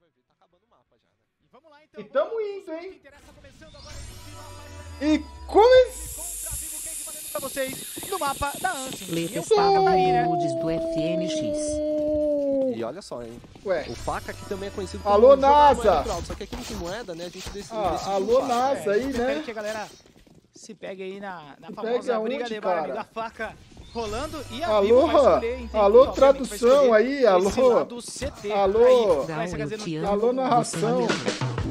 vai ver, tá acabando o mapa já, né? E vamos lá então. E tamo indo, hein? Né? E começando pra vocês no mapa da Ancient. Letras tá né? do FNX. E olha só, hein? Ué. O faca aqui também é conhecido como Alô, NASA! Natural, só que aqui tem moeda, né, a gente decide... Ah, alô, NASA aí, é, né? Que a galera se pega aí na, na famosa briga de bar, amigo. faca rolando e a alô, escolher, alô tradução aí, alô, alô, aí, alô narração.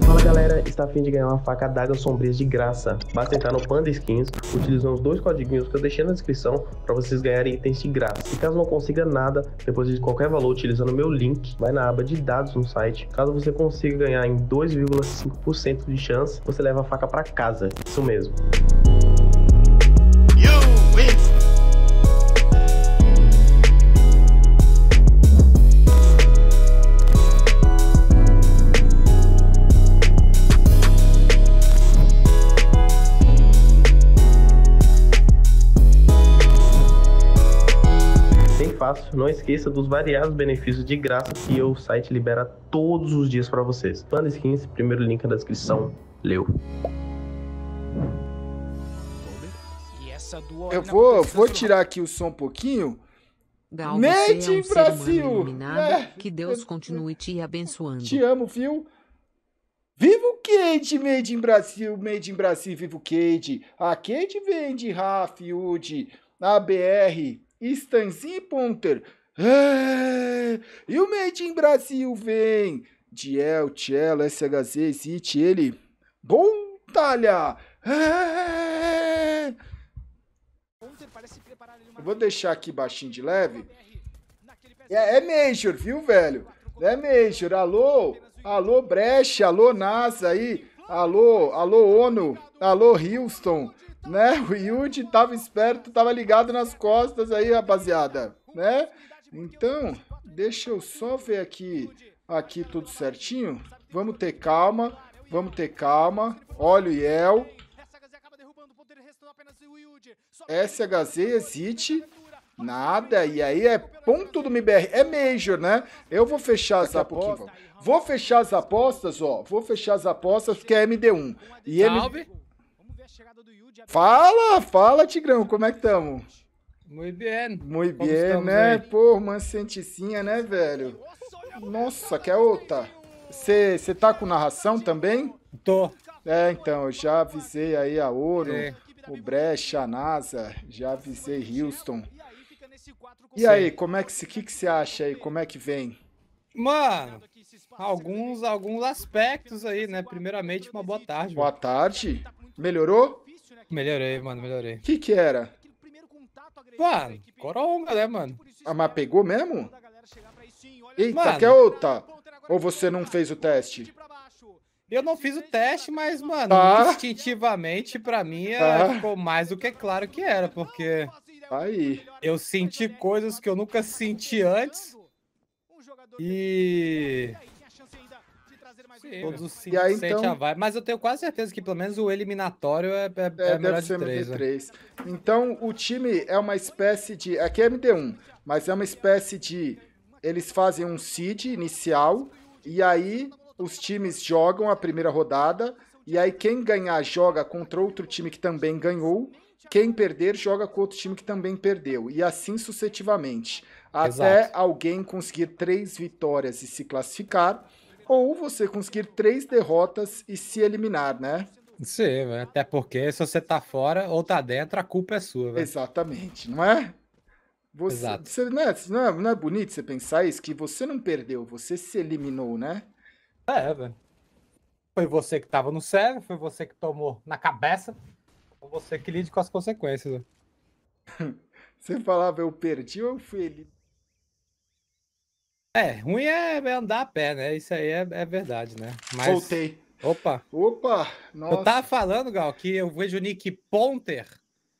Fala galera, está a fim de ganhar uma faca d'água sombria de graça. Basta entrar no Panda Skins, utilizando os dois codiguinhos que eu deixei na descrição para vocês ganharem itens de graça. E caso não consiga nada, depois de qualquer valor utilizando o meu link, vai na aba de dados no site. Caso você consiga ganhar em 2,5% de chance, você leva a faca para casa. Isso mesmo. fácil. Não esqueça dos variados benefícios de graça que o site libera todos os dias para vocês. Panda Skins, primeiro link na descrição. Leu. Eu vou, vou tirar aqui o som um pouquinho. Galgo, Made é Brasil! É. Que Deus continue te abençoando. Te amo, viu? Viva o Kate, Made in Brasil, Made in Brasil, viva o Kate. A Kate vende Raf, Wood, ABR, Stancy Ponter. É, e o Made in Brasil vem. Diel, Cielo, SHZ, City, ele. Bom, Talha! É. Eu vou deixar aqui baixinho de leve. É, é Major, viu, velho? É Major. Alô? Alô, Brecht. Alô, NASA aí. Alô, alô, ONU. Alô, Houston né? O Yudi tava esperto, tava ligado nas costas aí, rapaziada, né? Então, deixa eu só ver aqui, aqui tudo certinho. Vamos ter calma, vamos ter calma. Olha o Yel. SHZ, existe. nada. E aí é ponto do MBR, é Major, né? Eu vou fechar as apostas. Vou fechar as apostas, ó. Vou fechar as apostas, porque é MD1. E Salve. M... Fala, fala, Tigrão, como é que tamo? Muito bem. Muito bem, né? Aí? Pô, mansanticinha, né, velho? Nossa, que é outra. Você tá com narração também? Tô. É, então, eu já avisei aí a Ouro, é. o Brecha, a NASA, já avisei Houston. E aí, como é que, que que você acha aí? Como é que vem? Mano, alguns alguns aspectos aí, né? Primeiramente, uma boa tarde. Boa tarde. Melhorou? Melhorei, mano, melhorei. O que que era? Mano, coronga, né, mano? Ah, mas pegou mesmo? Eita, mano, outra. Ou você não fez o teste? Eu não fiz o teste, mas, mano, tá. instintivamente, pra mim, tá. ficou mais do que claro que era, porque... Aí. Eu senti coisas que eu nunca senti antes. E... Todos os cinco, e aí, então, Mas eu tenho quase certeza que pelo menos o eliminatório é, é, é, é melhor de três. MD3. Né? Então o time é uma espécie de. Aqui é MD1, mas é uma espécie de. Eles fazem um seed inicial e aí os times jogam a primeira rodada. E aí quem ganhar joga contra outro time que também ganhou. Quem perder joga com outro time que também perdeu. E assim sucessivamente. Até Exato. alguém conseguir três vitórias e se classificar ou você conseguir três derrotas e se eliminar, né? Sim, né? até porque se você tá fora ou tá dentro, a culpa é sua. Véio. Né? Exatamente, não é? Você, Exato. Você, não, é, não, é, não é bonito você pensar isso? Que você não perdeu, você se eliminou, né? É, velho. Foi você que tava no cérebro, foi você que tomou na cabeça, ou você que lide com as consequências. Véio. Né? você falava, eu perdi ou eu fui eliminado? É, ruim é, é andar a pé, né? Isso aí é, é verdade, né? Mas... Voltei. Opa! Opa! Nossa. Eu tava falando, Gal, que eu vejo o Nick Ponter.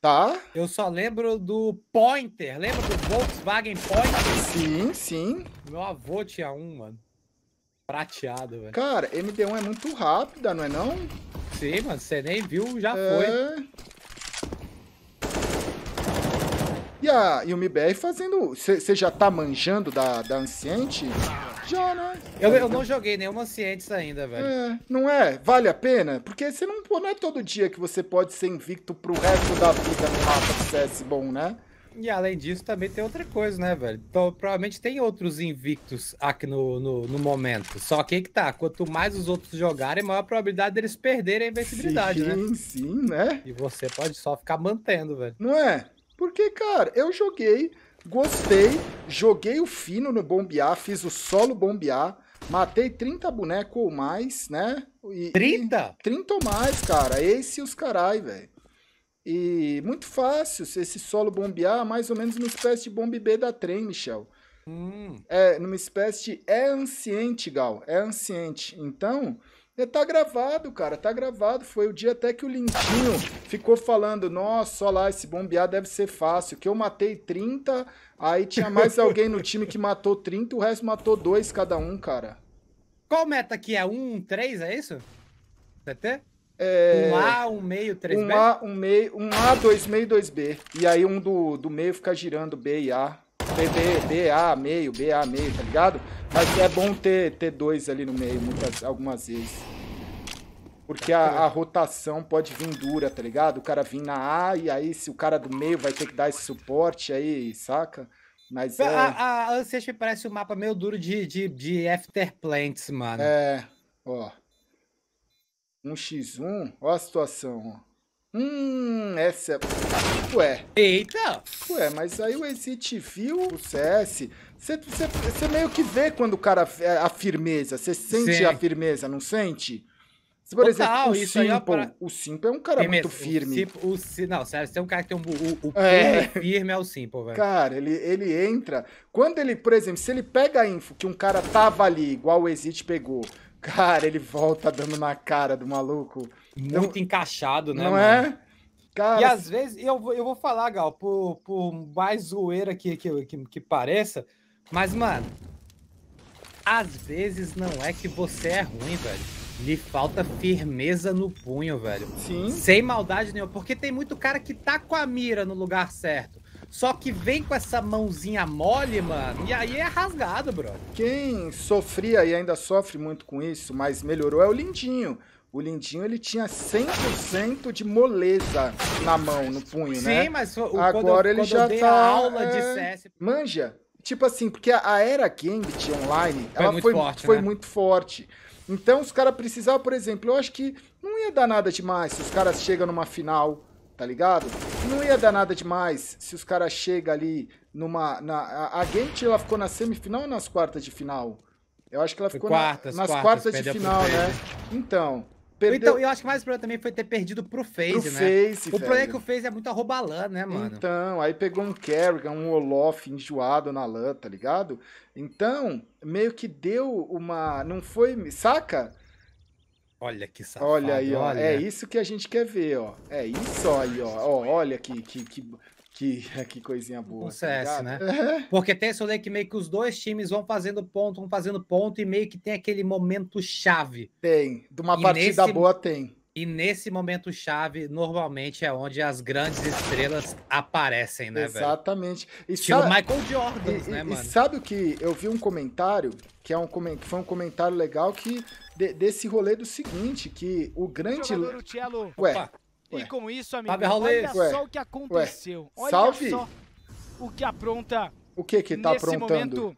Tá. Eu só lembro do Pointer. Lembra do Volkswagen Pointer? Sim, sim. Meu avô tinha um, mano. Prateado, velho. Cara, MD1 é muito rápida, não é não? Sim, mano. Você nem viu, já é... foi. E, a, e o MIBR fazendo. Você já tá manjando da, da Anciente? Já, né? Eu, eu não joguei nenhuma Anciente ainda, velho. É, não é? Vale a pena? Porque você não, não é todo dia que você pode ser invicto pro resto da vida no mapa do CS é bom, né? E além disso, também tem outra coisa, né, velho? Então, provavelmente tem outros invictos aqui no, no, no momento. Só que aí que tá, quanto mais os outros jogarem, maior a probabilidade deles perderem a invencibilidade, sim, né? Sim, sim, né? E você pode só ficar mantendo, velho. Não é? Porque, cara, eu joguei, gostei, joguei o fino no bombear, fiz o solo bombear, matei 30 bonecos ou mais, né? E, 30? E 30 ou mais, cara. Ace e os carai, velho. E muito fácil esse solo bombear, mais ou menos uma espécie de bombe B da trem, Michel. Hum. É, numa espécie de. É anciente, Gal. É anciente. Então, é, tá gravado, cara, tá gravado. Foi o dia até que o Lintinho ficou falando: nossa, olha lá, esse bombear deve ser fácil. Que eu matei 30, aí tinha mais alguém no time que matou 30, o resto matou dois cada um, cara. Qual meta que é? um, três? é isso? CT? É... Um A, um meio, três. b Um A, um meio, um A, dois meio, dois B. E aí um do, do meio fica girando B e A. B A meio, B A meio, tá ligado? Mas é bom ter, ter dois ali no meio, muitas, algumas vezes. Porque a, a, rotação pode vir dura, tá ligado? O cara vir na A e aí se o cara do meio vai ter que dar esse suporte aí, saca? Mas a, é... A, a parece um mapa meio duro de, de, de After Plants, mano. É, ó. 1x1, ó a situação, ó. Hum, essa é... Ué. Eita! Ué, mas aí o Exit viu o CS. Você meio que vê quando o cara... É, a firmeza. Você sente Sim. a firmeza, não sente? Se, por Total, exemplo, o é Simple, pra... o Simple é um cara muito firme. O Simple, o não, sério, se tem um cara que tem um, o, o é. firme é o Simple, velho. Cara, ele, ele entra... Quando ele, por exemplo, se ele pega a info que um cara tava ali, igual o Exit pegou, cara, ele volta dando na cara do maluco. Muito encaixado, né, Não mano? é? Cara, e às vezes, eu vou, eu vou falar, Gal, por, por mais zoeira que, que, que, que pareça, mas, mano, às vezes não é que você é ruim, velho lhe falta firmeza no punho, velho. Sim. Sem maldade nenhuma. Porque tem muito cara que tá com a mira no lugar certo. Só que vem com essa mãozinha mole, mano, e aí é rasgado, bro. Quem sofria e ainda sofre muito com isso, mas melhorou, é o Lindinho. O Lindinho, ele tinha 100% de moleza na mão, no punho, Sim, né? Sim, mas o, agora quando, ele quando já eu dei tá aula de é, CS, manja. Tipo assim, porque a era Gambit online, foi ela muito foi, forte, foi né? muito forte. Então os caras precisavam, por exemplo, eu acho que não ia dar nada demais se os caras chegam numa final, tá ligado? Não ia dar nada demais se os caras chegam ali numa. Na, a gente ela ficou na semifinal ou nas quartas de final? Eu acho que ela ficou quartas, na, nas quartas, quartas de final, né? Então. Perdeu... Então, eu acho que mais o problema também foi ter perdido pro Face, pro né? Face, o velho. problema é que o Face é muito arrobalã, né, mano? Então, aí pegou um Kerrigan, um Olof enjoado na lã, tá ligado? Então, meio que deu uma. Não foi. Saca? Olha que safado. Olha aí, ó. É olha. É isso que a gente quer ver, ó. É isso aí, ó. ó olha que, que, que que, que coisinha boa. Acontece, tá né? Porque tem esse rolê que meio que os dois times vão fazendo ponto, vão fazendo ponto, e meio que tem aquele momento chave. Tem. De uma e partida nesse... boa, tem. E nesse momento chave, normalmente é onde as grandes estrelas aparecem, né, Exatamente. velho? Exatamente. Estilo sabe... Michael Jordan, e, né, e, mano? E sabe o que? Eu vi um comentário, que é um, foi um comentário legal, que de, desse rolê do seguinte, que o grande... O jogador, o Ué, Opa. Ué. E com isso, amigo, Sabe, olha Ué. só o que aconteceu. Ué. Olha Salve. só o que apronta. O que que tá aprontando? Momento,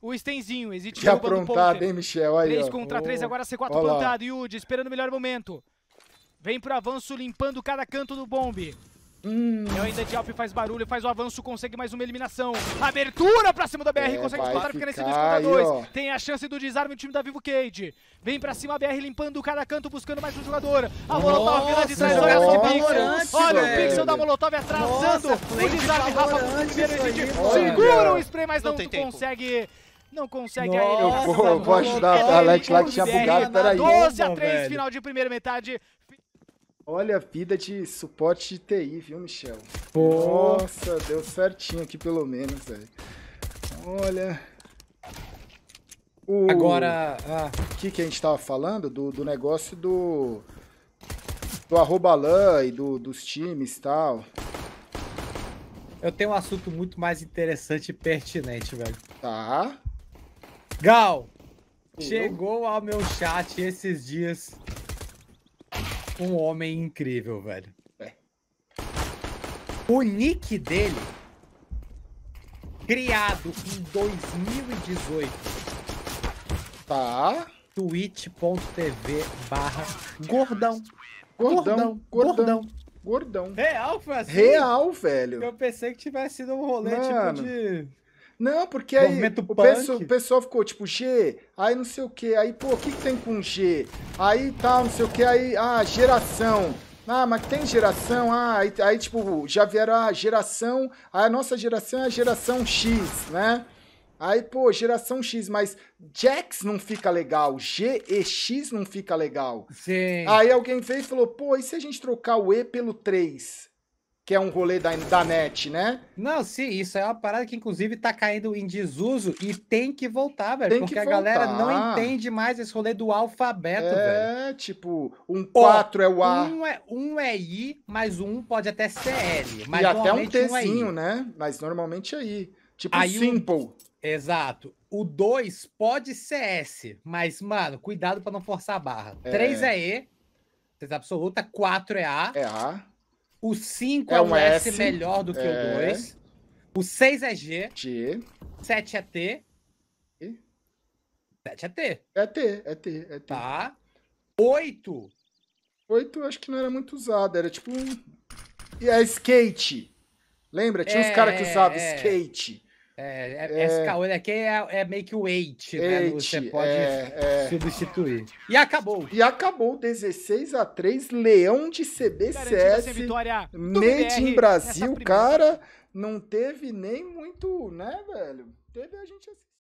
o Stenzinho, existe que aprontado, hein, Michel? Aí, 3 ó. contra 3, agora C4 Olha plantado. Yudi esperando o melhor momento. Vem pro avanço, limpando cada canto do bombe. Hum. E ainda Dialp faz barulho, faz o avanço, consegue mais uma eliminação. Abertura pra cima da BR, é, consegue disputar, fica nesse 2 contra 2. Tem a chance do desarme do time da Vivo Cage. Vem pra cima a BR, limpando cada canto, buscando mais um jogador. A Molotov vira de trás, olha o Pixel. Olha o Pixel da Molotov atrasando. o desarme, Rafa, primeiro edit. Segura o spray, mas não, não consegue... Não consegue Eu vou, vou ajudar a Alex lá que tinha bugado, peraí. 12 a 3, final de primeira metade. Olha a vida de suporte de TI, viu, Michel? Pô. Nossa, deu certinho aqui pelo menos, velho. Olha. O... Agora. Ah. O que, que a gente tava falando? Do, do negócio do. Do arroba LAN e do, dos times e tal. Eu tenho um assunto muito mais interessante e pertinente, velho. Tá. Gal, Chegou ao meu chat esses dias um homem incrível, velho. É. O nick dele, criado em 2018. Tá. twitch.tv barra /gordão. Gordão, gordão. Gordão. Gordão. Real foi assim? Real, velho. Eu pensei que tivesse sido um rolê tipo, Mano. tipo de... Não, porque aí o, pessoal, o pessoal ficou tipo G, aí não sei o que, aí pô, o que, que tem com G? Aí tal, tá, não sei o que, aí, ah, geração. Ah, mas tem geração, ah, aí, aí tipo, já vieram a ah, geração, a nossa geração é a geração X, né? Aí, pô, geração X, mas Jax não fica legal, G e X não fica legal. Sim. Aí alguém veio e falou, pô, e se a gente trocar o E pelo 3? que é um rolê da, da net, né? Não, sim, isso é uma parada que inclusive tá caindo em desuso e tem que voltar, velho. Tem porque a voltar. galera não entende mais esse rolê do alfabeto, é, velho. É, tipo, um 4 é o A. Um é, um é I, mas um pode até ser L. Mas e até um é Tzinho, um é né? Mas normalmente é I. Tipo, Aí simple. Um... Exato. O 2 pode ser S, mas, mano, cuidado para não forçar a barra. 3 é. é E, certeza absoluta. 4 é A. É A. O 5 é, é um S, S, melhor do que é... o 2. O 6 é G. G. 7 é T. E? 7 é T. É T, é T, é T. Tá. 8. 8 acho que não era muito usado, era tipo um. E é skate. Lembra? Tinha é, uns caras que usavam é. skate. É, é, é, esse aqui é, é meio que o eight, né? Você pode é, é, substituir. E acabou. E acabou 16 a 3 Leão de CBCS. Vitória Made in Brasil, cara. Não teve nem muito, né, velho? Teve a gente